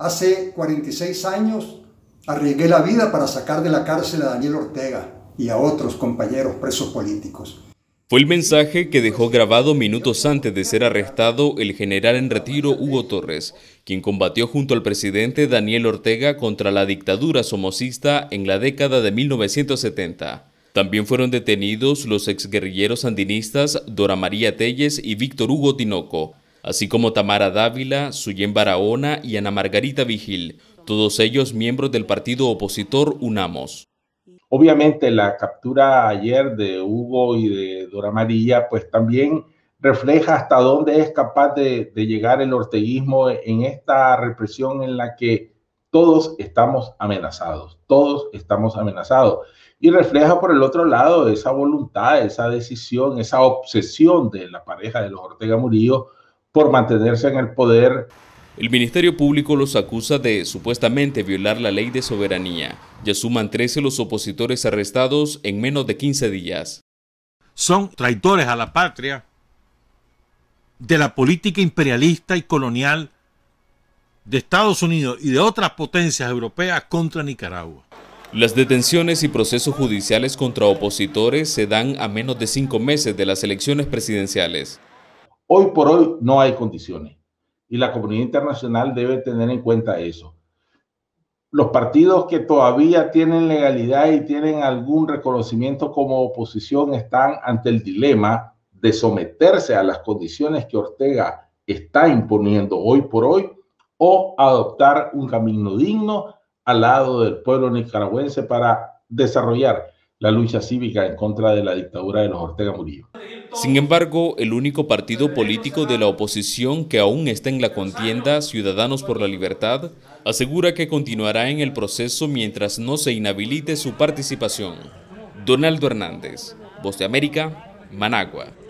Hace 46 años arriesgué la vida para sacar de la cárcel a Daniel Ortega y a otros compañeros presos políticos. Fue el mensaje que dejó grabado minutos antes de ser arrestado el general en retiro Hugo Torres, quien combatió junto al presidente Daniel Ortega contra la dictadura somocista en la década de 1970. También fueron detenidos los exguerrilleros andinistas Dora María Telles y Víctor Hugo Tinoco, así como Tamara Dávila, Suyen Barahona y Ana Margarita Vigil, todos ellos miembros del partido opositor UNAMOS. Obviamente la captura ayer de Hugo y de Dora María, pues también refleja hasta dónde es capaz de, de llegar el orteguismo en esta represión en la que todos estamos amenazados, todos estamos amenazados. Y refleja por el otro lado esa voluntad, esa decisión, esa obsesión de la pareja de los Ortega Murillo por mantenerse en el poder. El Ministerio Público los acusa de supuestamente violar la ley de soberanía. Ya suman 13 los opositores arrestados en menos de 15 días. Son traidores a la patria de la política imperialista y colonial de Estados Unidos y de otras potencias europeas contra Nicaragua. Las detenciones y procesos judiciales contra opositores se dan a menos de cinco meses de las elecciones presidenciales. Hoy por hoy no hay condiciones y la comunidad internacional debe tener en cuenta eso. Los partidos que todavía tienen legalidad y tienen algún reconocimiento como oposición están ante el dilema de someterse a las condiciones que Ortega está imponiendo hoy por hoy o adoptar un camino digno al lado del pueblo nicaragüense para desarrollar la lucha cívica en contra de la dictadura de los Ortega Murillo. Sin embargo, el único partido político de la oposición que aún está en la contienda, Ciudadanos por la Libertad, asegura que continuará en el proceso mientras no se inhabilite su participación. Donaldo Hernández, Voz de América, Managua.